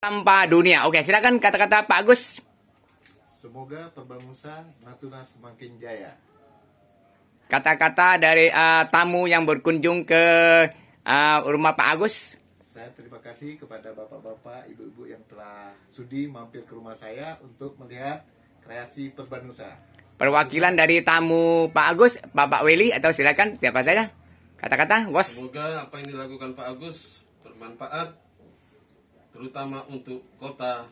tanpa dunia. Oke, silakan kata-kata Pak Agus. Semoga pembangunan Natuna semakin jaya. Kata-kata dari uh, tamu yang berkunjung ke uh, rumah Pak Agus. Saya terima kasih kepada bapak-bapak, ibu-ibu yang telah sudi mampir ke rumah saya untuk melihat kreasi Perbanusa. Perwakilan dari tamu Pak Agus, Bapak Weli atau silakan siapa saja. Kata-kata, Bos. Semoga apa yang dilakukan Pak Agus bermanfaat terutama untuk kota